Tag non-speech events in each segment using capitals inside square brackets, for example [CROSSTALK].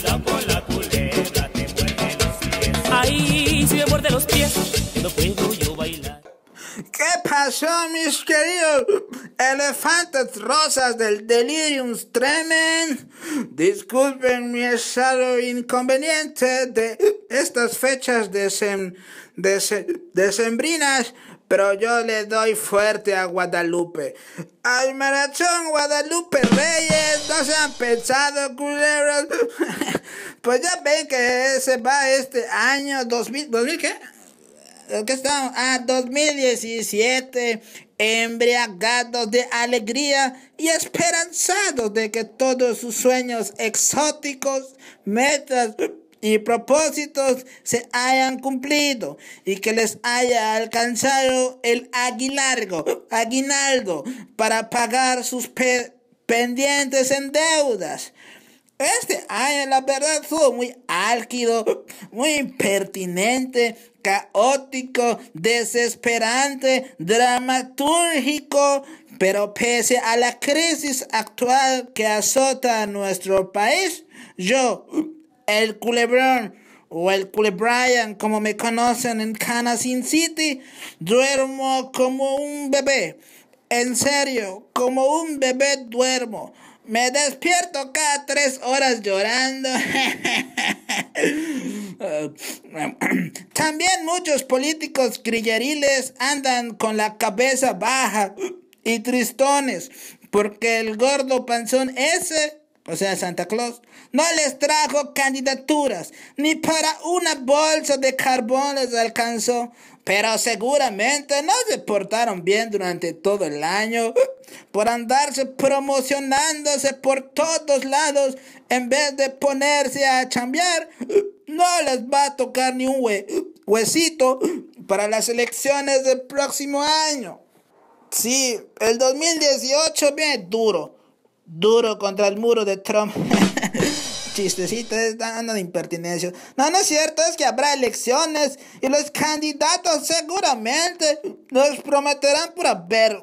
la los pies. yo ¿Qué pasó, mis queridos elefantes rosas del Delirium Tremen? Disculpen mi estado inconveniente de estas fechas de sembrinas, decembrinas, pero yo le doy fuerte a Guadalupe. Al maratón Guadalupe Reyes. Se han pensado, [LAUGHS] pues ya ven que se va este año 2000, ¿2000 qué? ¿Qué estamos? Ah, 2017 embriagados de alegría y esperanzados de que todos sus sueños exóticos, metas y propósitos se hayan cumplido y que les haya alcanzado el aguilargo, aguinaldo para pagar sus pe pendientes en deudas. Este año, la verdad, fue muy álquido, muy impertinente, caótico, desesperante, dramatúrgico, pero pese a la crisis actual que azota a nuestro país, yo, el culebrón, o el culebrian, como me conocen en Kansas City, duermo como un bebé. En serio, como un bebé duermo. Me despierto cada tres horas llorando. [LAUGHS] También muchos políticos grilleriles andan con la cabeza baja y tristones porque el gordo panzón ese o sea, Santa Claus, no les trajo candidaturas, ni para una bolsa de carbón les alcanzó, pero seguramente no se portaron bien durante todo el año por andarse promocionándose por todos lados en vez de ponerse a chambear. No les va a tocar ni un huesito para las elecciones del próximo año. Sí, el 2018 viene duro duro contra el muro de Trump. [LAUGHS] Chistecitos, dando de impertinencia. No, no es cierto, es que habrá elecciones y los candidatos seguramente nos prometerán pura ver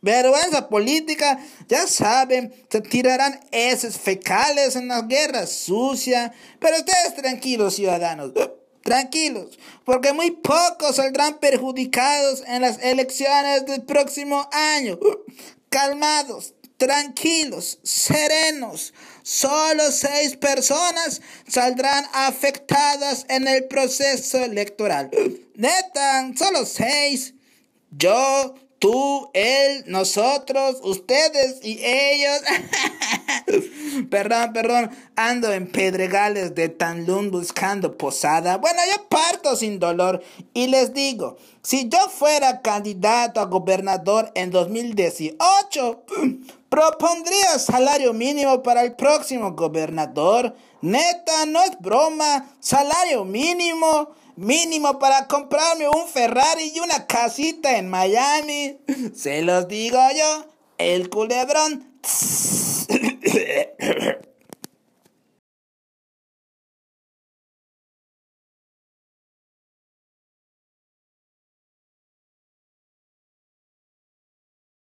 vergüenza política. Ya saben, se tirarán heces fecales en las guerras sucia. Pero ustedes tranquilos, ciudadanos. Tranquilos, porque muy pocos saldrán perjudicados en las elecciones del próximo año. Calmados, tranquilos, serenos. Solo seis personas saldrán afectadas en el proceso electoral. Netan, solo seis. Yo, tú, él, nosotros, ustedes y ellos. [LAUGHS] perdón, perdón. Ando en Pedregales de Tanlún... buscando posada. Bueno, yo parto sin dolor y les digo, si yo fuera candidato a gobernador en 2018, propondría salario mínimo para el próximo gobernador. Neta, no es broma. Salario mínimo. Mínimo para comprarme un Ferrari y una casita en Miami. Se los digo yo, el culebrón.